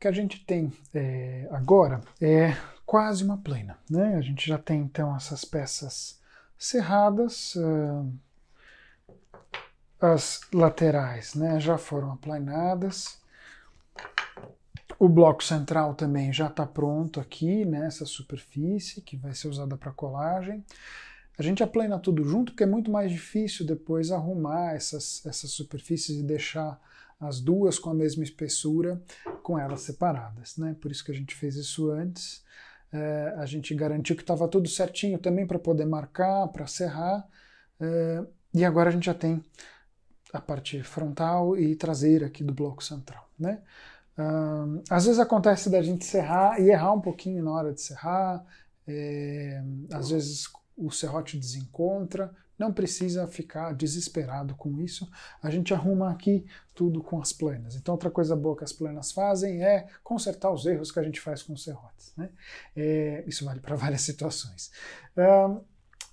que a gente tem é, agora é quase uma plena. Né? A gente já tem então essas peças cerradas, uh, ah, as laterais né, já foram aplainadas, o bloco central também já está pronto aqui nessa né, superfície que vai ser usada para colagem. A gente aplana tudo junto porque é muito mais difícil depois arrumar essas, essas superfícies e deixar as duas com a mesma espessura, com elas separadas. Né? Por isso que a gente fez isso antes. É, a gente garantiu que estava tudo certinho também para poder marcar, para serrar. É, e agora a gente já tem a parte frontal e traseira aqui do bloco central. Né? Um, ah, às vezes acontece da gente serrar e errar um pouquinho na hora de serrar, é, às vezes o serrote desencontra, não precisa ficar desesperado com isso. A gente arruma aqui tudo com as planas. Então, outra coisa boa que as planas fazem é consertar os erros que a gente faz com os serrotes. Né? É, isso vale para várias situações. Um,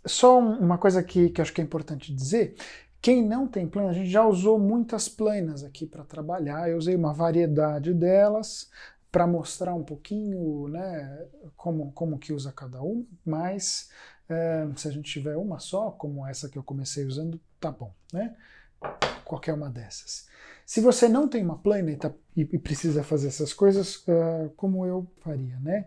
só uma coisa que, que acho que é importante dizer quem não tem plana, a gente já usou muitas planas aqui para trabalhar, eu usei uma variedade delas para mostrar um pouquinho né, como, como que usa cada um, mas é, se a gente tiver uma só, como essa que eu comecei usando, tá bom, né? Qualquer uma dessas. Se você não tem uma planeta e, precisa fazer essas coisas, uh, como eu faria, né?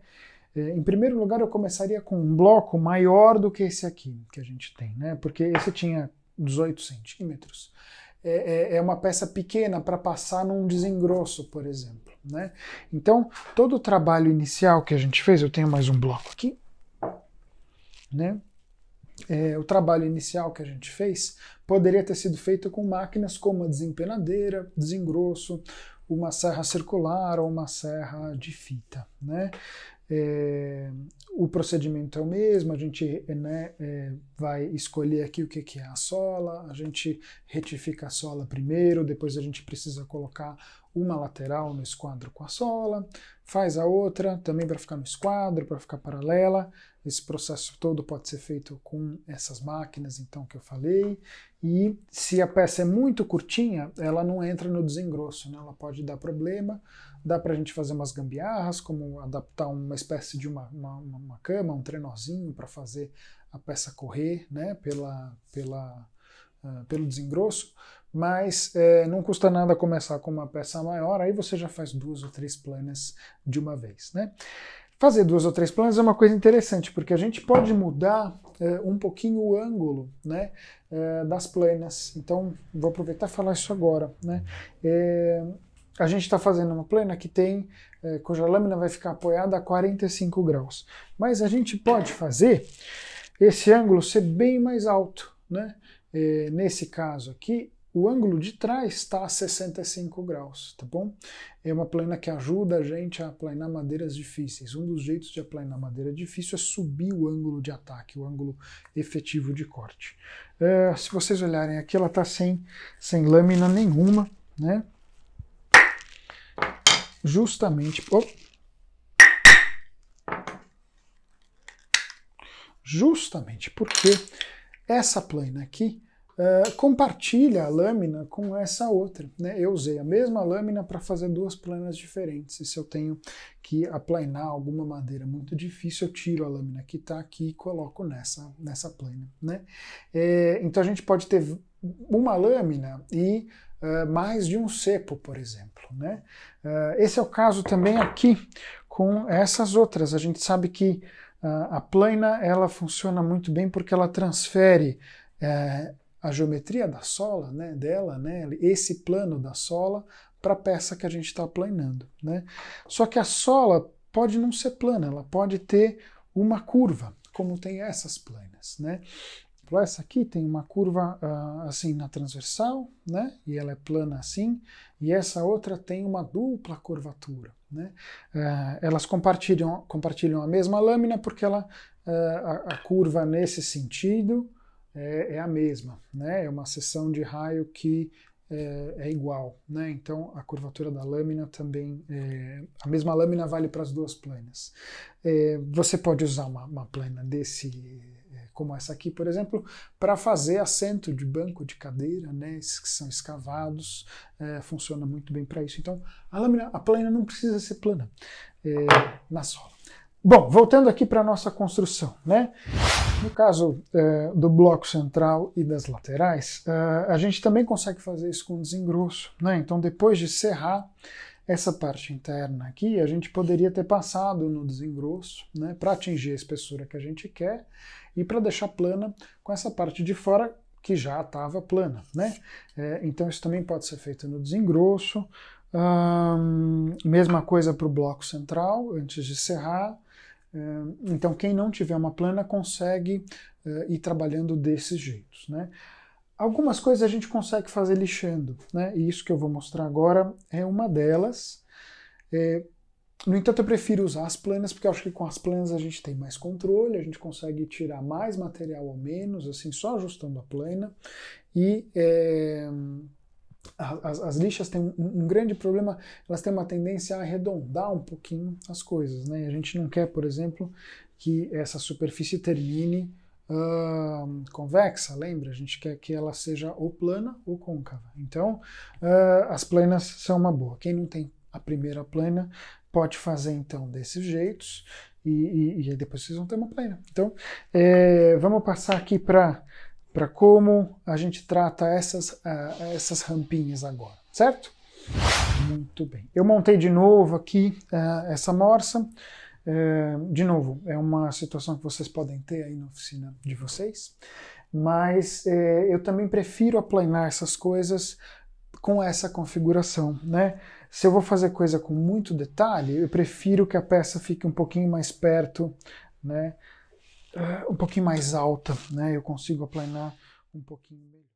Eh, em primeiro lugar, eu começaria com um bloco maior do que esse aqui que a gente tem, né? Porque esse tinha 18 centímetros. É, é, é uma peça pequena para passar num desengrosso, por exemplo, né? Então, todo o trabalho inicial que a gente fez, eu tenho mais um bloco aqui, né? É, o trabalho inicial que a gente fez poderia ter sido feito com máquinas como a desempenadeira, desengrosso, uma serra circular ou uma serra de fita. Né? É, o procedimento é o mesmo, a gente né, é, vai escolher aqui o que, que é a sola, a gente retifica a sola primeiro, depois a gente precisa colocar uma lateral no esquadro com a sola, faz a outra também para ficar no esquadro, para ficar paralela. Esse processo todo pode ser feito com essas máquinas, então, que eu falei. E se a peça é muito curtinha, ela não entra no desengrosso, né? ela pode dar problema. Dá para a gente fazer umas gambiarras, como adaptar uma espécie de uma, uma, uma cama, um trenozinho para fazer a peça correr né? pela, pela, uh, pelo desengrosso mas é, não custa nada começar com uma peça maior, aí você já faz duas ou três planas de uma vez, né? Fazer duas ou três planas é uma coisa interessante, porque a gente pode mudar é, um pouquinho o ângulo né, é, das planas. Então, vou aproveitar e falar isso agora. Né? a gente está fazendo uma plana que tem, cuja lâmina vai ficar apoiada a 45 graus. Mas a gente pode fazer esse ângulo ser bem mais alto. Né? nesse caso aqui, o ângulo de trás está a 65 graus, tá bom? É uma plana que ajuda a gente a aplanar madeiras difíceis. Um dos jeitos de aplanar madeira difícil é subir o ângulo de ataque, o ângulo efetivo de corte. É, se vocês olharem aqui, ela está sem, sem lâmina nenhuma, né? Justamente... Oh! justamente porque essa plana aqui eh, compartilha a lâmina com essa outra. Né? Eu usei a mesma lâmina para fazer duas planas diferentes. E se eu tenho que aplanar alguma madeira muito difícil, eu tiro a lâmina que está aqui e coloco nessa, nessa plana. Né? É, então a gente pode ter uma lâmina e uh, mais de um cepo, por exemplo. Né? Uh, esse é o caso também aqui com essas outras. A gente sabe que ah, a plana ela funciona muito bem porque ela transfere é, a geometria da sola, né, dela, né, esse plano da sola para a peça que a gente está planeando, né? Só que a sola pode não ser plana, ela pode ter uma curva, como tem essas planas, né? Ah, essa aqui tem uma curva uh, assim na transversal, né? E ela é plana assim, e essa outra tem uma dupla curvatura, né? Uh, elas compartilham, compartilham a mesma lâmina porque ela, uh, a, a curva nesse sentido, é, é a mesma, né? É uma seção de raio que é, é, igual, né? Então a curvatura da lâmina também é, a mesma lâmina vale para as duas planas. É, você pode usar uma, uma plana desse é, como essa aqui, por exemplo, para fazer assento de banco de cadeira, né? Esses que são escavados, é, funciona muito bem para isso. Então a lâmina, a plana não precisa ser plana é, na sola. Bom, voltando aqui para a nossa construção, né? No caso é, do bloco central e das laterais, é, a gente também consegue fazer isso com desengrosso, né? Então, depois de serrar essa parte interna aqui, a gente poderia ter passado no desengrosso, né? Para atingir a espessura que a gente quer e para deixar plana com essa parte de fora que já estava plana, né? É, então, isso também pode ser feito no desengrosso. mesma coisa para o bloco central, antes de serrar. Hum, então, quem não tiver uma plana consegue eh, ir trabalhando desses jeitos. Né? Algumas coisas a gente consegue fazer lixando, né? e isso que eu vou mostrar agora é uma delas. É, no entanto, eu prefiro usar as planas, porque eu acho que com as planas a gente tem mais controle, a gente consegue tirar mais material ou menos, assim, só ajustando a plana. E é, as, as, lixas têm um, um, grande problema, elas têm uma tendência a arredondar um pouquinho as coisas. Né? A gente não quer, por exemplo, que essa superfície termine uh, convexa, lembra? A gente quer que ela seja ou plana ou côncava. Então, uh, as planas são uma boa. Quem não tem a primeira plana pode fazer então desses jeitos e, e, e depois vocês vão ter uma plana. Então, é, vamos passar aqui para para como a gente trata essas, uh, essas rampinhas agora, certo? Muito bem. Eu montei de novo aqui uh, essa morsa. Uh, de novo, é uma situação que vocês podem ter aí na oficina de vocês, mas eu também prefiro aplanar essas coisas com essa configuração, né? Se eu vou fazer coisa com muito detalhe, eu prefiro que a peça fique um pouquinho mais perto, né? uh, um pouquinho mais alta, né? Eu consigo aplanar um pouquinho melhor.